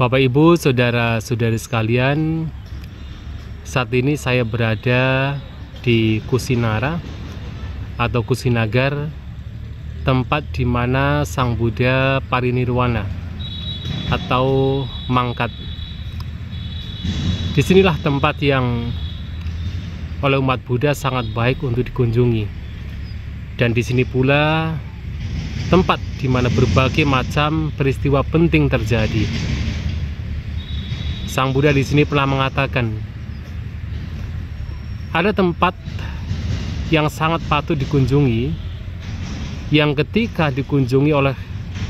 Bapak Ibu, saudara-saudari sekalian, saat ini saya berada di Kusinara atau Kusinagar, tempat di mana Sang Buddha Parinirwana atau Mangkat. Disinilah tempat yang oleh umat Buddha sangat baik untuk dikunjungi. Dan di sini pula tempat di mana berbagai macam peristiwa penting terjadi Sang Buddha di sini pernah mengatakan, ada tempat yang sangat patut dikunjungi, yang ketika dikunjungi oleh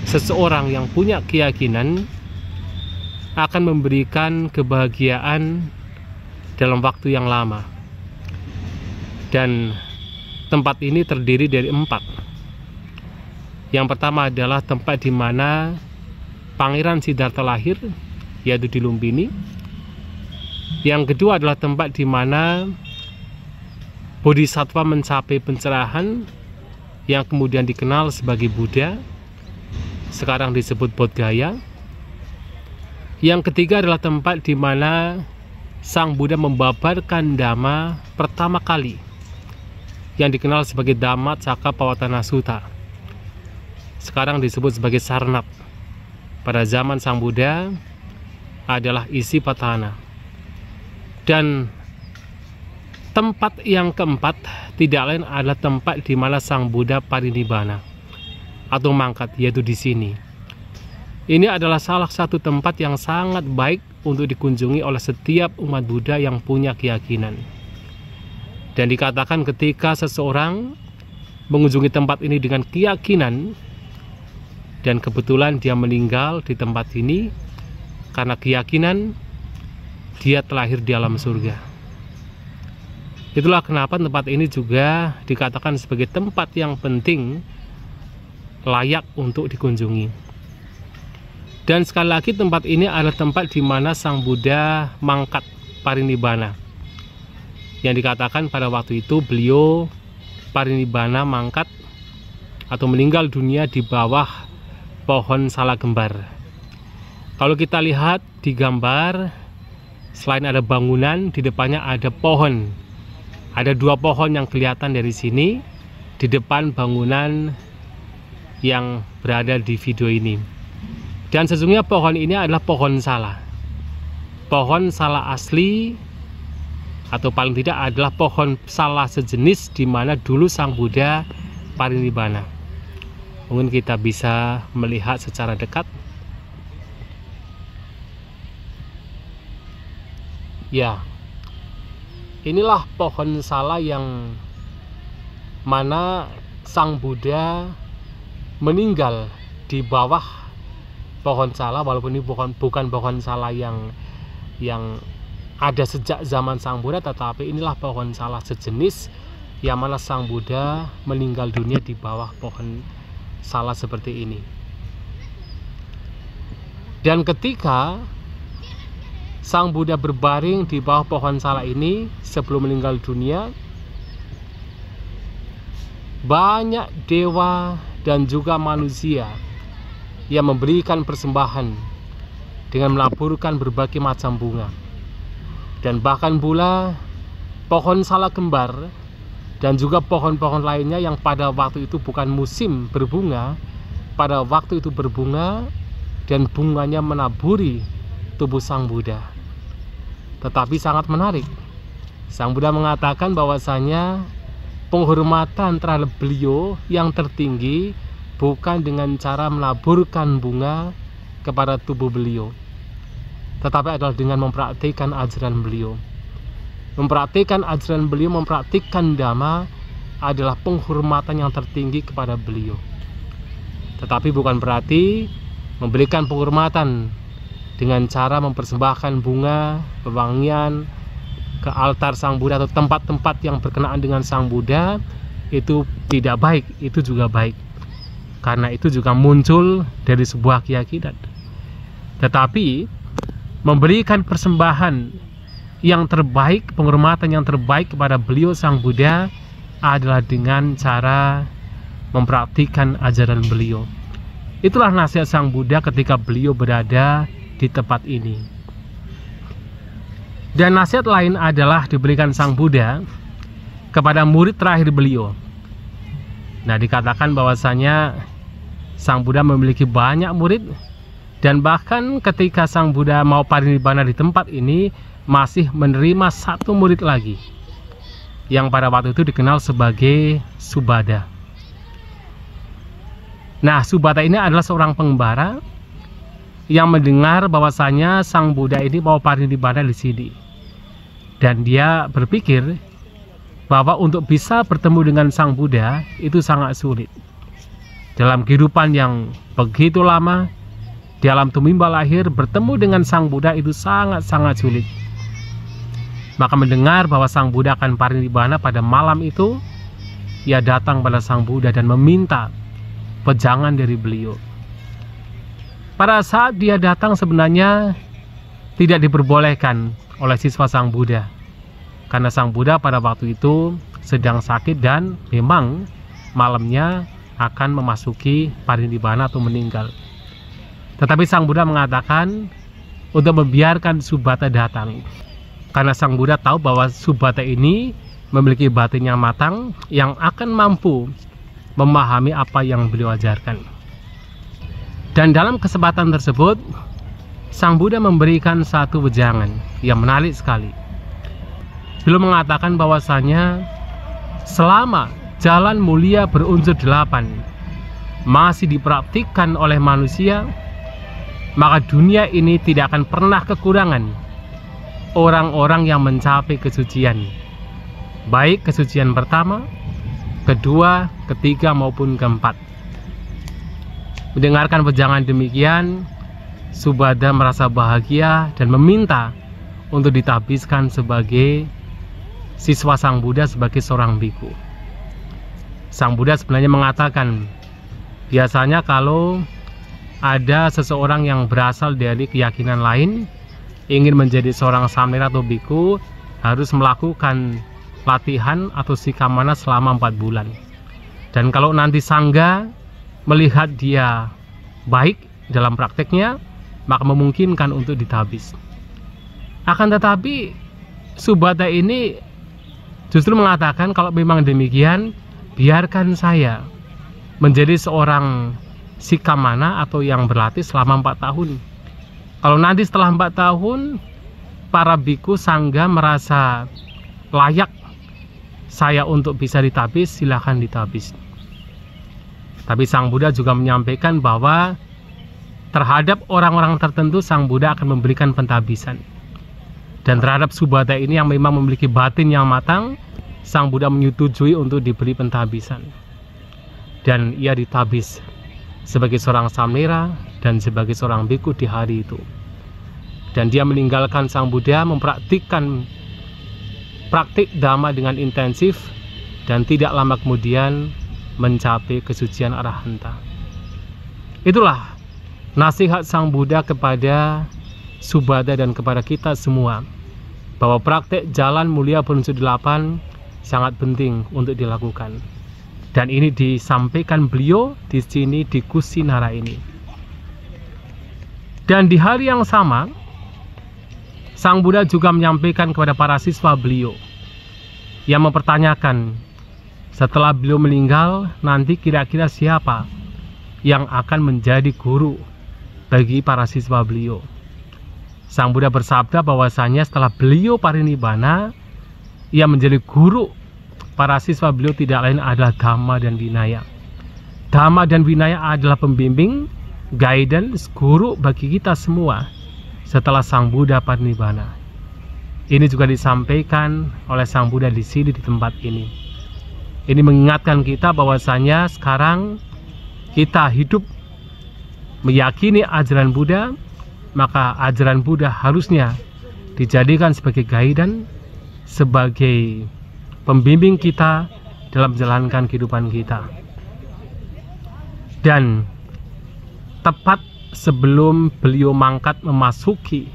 seseorang yang punya keyakinan akan memberikan kebahagiaan dalam waktu yang lama. Dan tempat ini terdiri dari empat. Yang pertama adalah tempat di mana Pangeran Siddhartha lahir, yaitu di Lumbini. Yang kedua adalah tempat di mana Bodhisattva mencapai pencerahan yang kemudian dikenal sebagai Buddha, sekarang disebut Bodh Yang ketiga adalah tempat di mana Sang Buddha membabarkan Dhamma pertama kali yang dikenal sebagai Dhamma Caka Pawatana Sutta. Sekarang disebut sebagai Sarnap. Pada zaman Sang Buddha, adalah isi patahana. Dan tempat yang keempat tidak lain adalah tempat di mana Sang Buddha parinibbana atau mangkat yaitu di sini. Ini adalah salah satu tempat yang sangat baik untuk dikunjungi oleh setiap umat Buddha yang punya keyakinan. Dan dikatakan ketika seseorang mengunjungi tempat ini dengan keyakinan dan kebetulan dia meninggal di tempat ini, karena keyakinan dia terlahir di alam surga. Itulah kenapa tempat ini juga dikatakan sebagai tempat yang penting layak untuk dikunjungi. Dan sekali lagi tempat ini adalah tempat di mana Sang Buddha mangkat parinibbana. Yang dikatakan pada waktu itu beliau parinibbana mangkat atau meninggal dunia di bawah pohon salah gembar kalau kita lihat di gambar, selain ada bangunan, di depannya ada pohon. Ada dua pohon yang kelihatan dari sini, di depan bangunan yang berada di video ini. Dan sesungguhnya pohon ini adalah pohon salah. Pohon salah asli atau paling tidak adalah pohon salah sejenis di mana dulu Sang Buddha parinibbana. Mungkin kita bisa melihat secara dekat Ya, inilah pohon salah yang mana Sang Buddha meninggal di bawah pohon salah walaupun ini bukan bukan pohon salah yang yang ada sejak zaman Sang Buddha tetapi inilah pohon salah sejenis yang mana Sang Buddha meninggal dunia di bawah pohon salah seperti ini. Dan ketika Sang Buddha berbaring di bawah pohon sala ini sebelum meninggal dunia. Banyak dewa dan juga manusia yang memberikan persembahan dengan melaburkan berbagai macam bunga. Dan bahkan pula pohon sala kembar dan juga pohon-pohon lainnya yang pada waktu itu bukan musim berbunga, pada waktu itu berbunga dan bunganya menaburi tubuh Sang Buddha tetapi sangat menarik. Sang Buddha mengatakan bahwasanya penghormatan terhadap beliau yang tertinggi bukan dengan cara melaburkan bunga kepada tubuh beliau, tetapi adalah dengan mempraktikkan ajaran beliau. Mempraktikkan ajaran beliau, mempraktikkan dhamma adalah penghormatan yang tertinggi kepada beliau. Tetapi bukan berarti memberikan penghormatan dengan cara mempersembahkan bunga, pewangian ke altar Sang Buddha atau tempat-tempat yang berkenaan dengan Sang Buddha itu tidak baik, itu juga baik. Karena itu juga muncul dari sebuah keyakinan. Tetapi memberikan persembahan yang terbaik, penghormatan yang terbaik kepada beliau Sang Buddha adalah dengan cara mempraktikkan ajaran beliau. Itulah nasihat Sang Buddha ketika beliau berada di tempat ini. Dan nasihat lain adalah diberikan Sang Buddha kepada murid terakhir beliau. Nah, dikatakan bahwasanya Sang Buddha memiliki banyak murid dan bahkan ketika Sang Buddha mau parinibbana di tempat ini masih menerima satu murid lagi yang pada waktu itu dikenal sebagai Subada. Nah, Subada ini adalah seorang pengembara yang mendengar bahwasanya sang Buddha ini mau parinibbana di sini. Dan dia berpikir bahwa untuk bisa bertemu dengan sang Buddha itu sangat sulit. Dalam kehidupan yang begitu lama, di alam tumimba lahir bertemu dengan sang Buddha itu sangat-sangat sulit. Maka mendengar bahwa sang Buddha akan parinibbana pada malam itu, ia datang pada sang Buddha dan meminta pejangan dari beliau. Pada saat dia datang sebenarnya tidak diperbolehkan oleh siswa Sang Buddha. Karena Sang Buddha pada waktu itu sedang sakit dan memang malamnya akan memasuki parinibbana atau meninggal. Tetapi Sang Buddha mengatakan untuk membiarkan Subhata datang. Karena Sang Buddha tahu bahwa Subhata ini memiliki batin yang matang yang akan mampu memahami apa yang beliau ajarkan. Dan dalam kesempatan tersebut, Sang Buddha memberikan satu wejangan yang menarik sekali. Belum mengatakan bahwasanya selama jalan mulia berunsur delapan masih dipraktikkan oleh manusia, maka dunia ini tidak akan pernah kekurangan orang-orang yang mencapai kesucian. Baik kesucian pertama, kedua, ketiga maupun keempat. Mendengarkan pejangan demikian, Subada merasa bahagia dan meminta untuk ditabiskan sebagai siswa Sang Buddha sebagai seorang biku. Sang Buddha sebenarnya mengatakan, biasanya kalau ada seseorang yang berasal dari keyakinan lain, ingin menjadi seorang samir atau biku, harus melakukan latihan atau sikamana selama empat bulan. Dan kalau nanti sangga melihat dia baik dalam prakteknya, maka memungkinkan untuk ditabis. Akan tetapi, Subata ini justru mengatakan kalau memang demikian, biarkan saya menjadi seorang sikamana atau yang berlatih selama empat tahun. Kalau nanti setelah empat tahun, para biku sangga merasa layak saya untuk bisa ditabis, silahkan ditabis. Tapi Sang Buddha juga menyampaikan bahwa terhadap orang-orang tertentu Sang Buddha akan memberikan pentabisan. Dan terhadap Subhata ini yang memang memiliki batin yang matang, Sang Buddha menyetujui untuk diberi pentabisan. Dan ia ditabis sebagai seorang samira dan sebagai seorang biku di hari itu. Dan dia meninggalkan Sang Buddha mempraktikkan praktik dhamma dengan intensif dan tidak lama kemudian mencapai kesucian arahanta. Itulah nasihat Sang Buddha kepada Subada dan kepada kita semua bahwa praktek jalan mulia penuntut delapan sangat penting untuk dilakukan. Dan ini disampaikan beliau di sini di Kusinara ini. Dan di hari yang sama, Sang Buddha juga menyampaikan kepada para siswa beliau yang mempertanyakan setelah beliau meninggal nanti kira-kira siapa yang akan menjadi guru bagi para siswa beliau. Sang Buddha bersabda bahwasanya setelah beliau parinibbana, ia menjadi guru para siswa beliau tidak lain adalah Dhamma dan Vinaya. Dhamma dan Vinaya adalah pembimbing, guidance, guru bagi kita semua setelah Sang Buddha parinibbana. Ini juga disampaikan oleh Sang Buddha di sini di tempat ini. Ini mengingatkan kita bahwasanya sekarang kita hidup meyakini ajaran Buddha, maka ajaran Buddha harusnya dijadikan sebagai gaidan, sebagai pembimbing kita dalam menjalankan kehidupan kita. Dan tepat sebelum beliau mangkat memasuki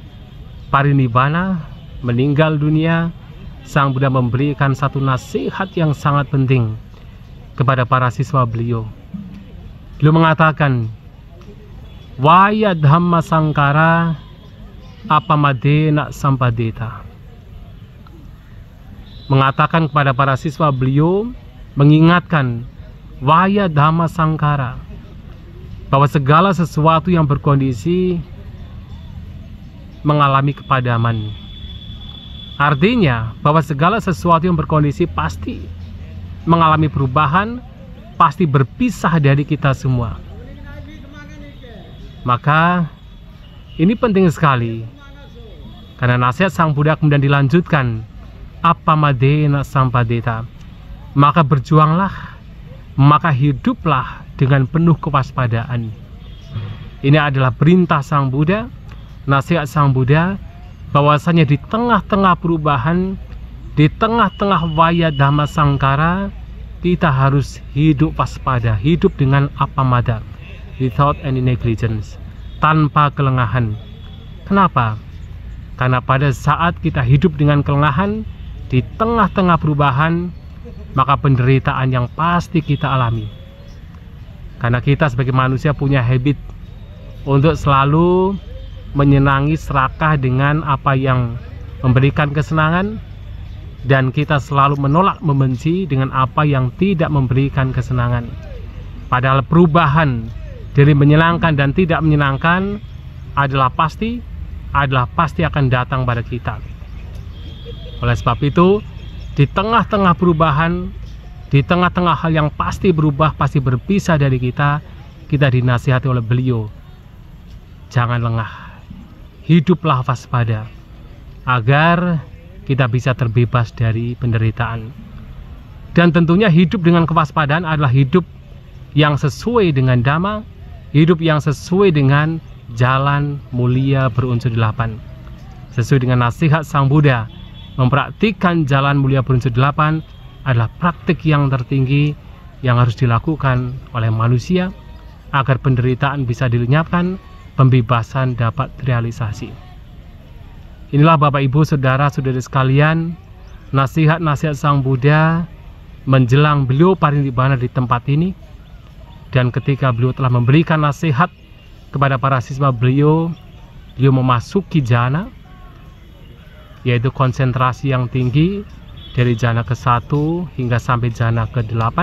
parinibbana, meninggal dunia, Sang Buddha memberikan satu nasihat yang sangat penting kepada para siswa beliau. Beliau mengatakan, Waya Dhamma Sangkara Apamadena Sampadeta. Mengatakan kepada para siswa beliau, mengingatkan Waya Dhamma Sangkara bahwa segala sesuatu yang berkondisi mengalami kepadaman Artinya bahwa segala sesuatu yang berkondisi pasti mengalami perubahan, pasti berpisah dari kita semua. Maka ini penting sekali karena nasihat sang Buddha kemudian dilanjutkan apa madena sampadeta maka berjuanglah maka hiduplah dengan penuh kewaspadaan ini adalah perintah sang Buddha nasihat sang Buddha bahwasanya di tengah-tengah perubahan, di tengah-tengah waya dhamma sangkara, kita harus hidup waspada, hidup dengan apa madat, without any negligence, tanpa kelengahan. Kenapa? Karena pada saat kita hidup dengan kelengahan, di tengah-tengah perubahan, maka penderitaan yang pasti kita alami. Karena kita sebagai manusia punya habit untuk selalu menyenangi serakah dengan apa yang memberikan kesenangan dan kita selalu menolak membenci dengan apa yang tidak memberikan kesenangan. Padahal perubahan dari menyenangkan dan tidak menyenangkan adalah pasti adalah pasti akan datang pada kita. Oleh sebab itu, di tengah-tengah perubahan, di tengah-tengah hal yang pasti berubah, pasti berpisah dari kita, kita dinasihati oleh beliau. Jangan lengah hiduplah waspada agar kita bisa terbebas dari penderitaan. Dan tentunya hidup dengan kewaspadaan adalah hidup yang sesuai dengan dhamma, hidup yang sesuai dengan jalan mulia berunsur delapan. Sesuai dengan nasihat Sang Buddha, mempraktikkan jalan mulia berunsur delapan adalah praktik yang tertinggi yang harus dilakukan oleh manusia agar penderitaan bisa dilenyapkan pembebasan dapat terrealisasi. Inilah Bapak Ibu Saudara-saudari sekalian nasihat-nasihat Sang Buddha menjelang beliau parinibbana di tempat ini dan ketika beliau telah memberikan nasihat kepada para siswa beliau beliau memasuki jana yaitu konsentrasi yang tinggi dari jana ke-1 hingga sampai jana ke-8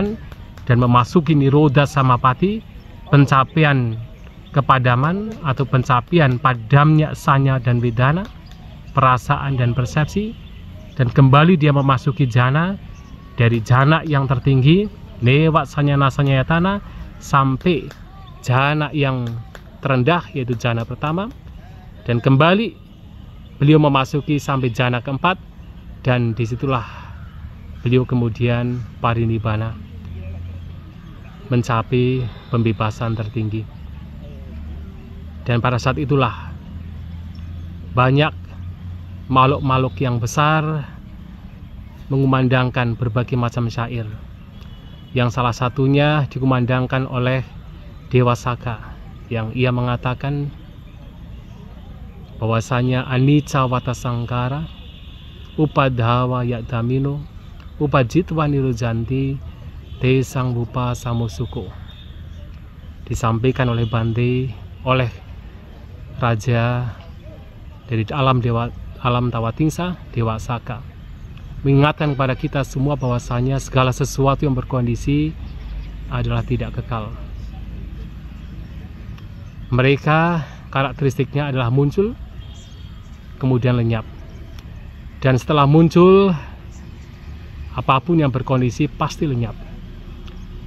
dan memasuki niroda samapati pencapaian kepadaman atau pencapian padamnya sanya dan bedana, perasaan dan persepsi, dan kembali dia memasuki jana dari jana yang tertinggi lewat sanya nasanya yatana sampai jana yang terendah yaitu jana pertama dan kembali beliau memasuki sampai jana keempat dan disitulah beliau kemudian parinibbana mencapai pembebasan tertinggi. Dan pada saat itulah banyak makhluk-makhluk yang besar mengumandangkan berbagai macam syair. Yang salah satunya dikumandangkan oleh Dewa Saka yang ia mengatakan bahwasanya anicca wata sangkara upadhawa yadamino upajitwa nirujanti desang bupa samusuko disampaikan oleh Bante oleh raja dari alam dewa alam Tawatingsa, Dewa Saka. Mengingatkan kepada kita semua bahwasanya segala sesuatu yang berkondisi adalah tidak kekal. Mereka karakteristiknya adalah muncul, kemudian lenyap. Dan setelah muncul, apapun yang berkondisi pasti lenyap.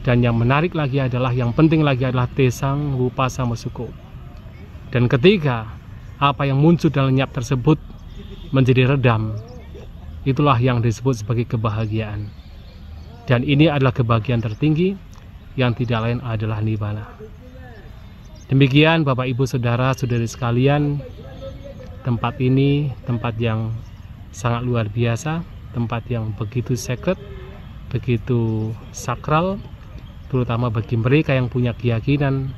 Dan yang menarik lagi adalah, yang penting lagi adalah Tesang Rupa suku dan ketiga, apa yang muncul dalam lenyap tersebut menjadi redam. Itulah yang disebut sebagai kebahagiaan. Dan ini adalah kebahagiaan tertinggi yang tidak lain adalah nirvana. Demikian Bapak Ibu Saudara Saudari sekalian, tempat ini tempat yang sangat luar biasa, tempat yang begitu sacred, begitu sakral, terutama bagi mereka yang punya keyakinan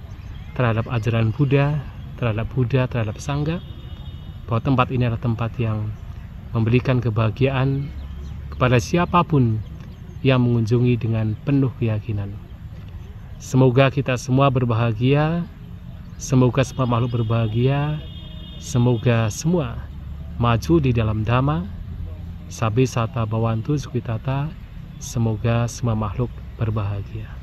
terhadap ajaran Buddha, terhadap Buddha, terhadap Sangga, bahwa tempat ini adalah tempat yang memberikan kebahagiaan kepada siapapun yang mengunjungi dengan penuh keyakinan. Semoga kita semua berbahagia, semoga semua makhluk berbahagia, semoga semua maju di dalam dhamma, sabi sata bawantu sukitata, semoga semua makhluk berbahagia.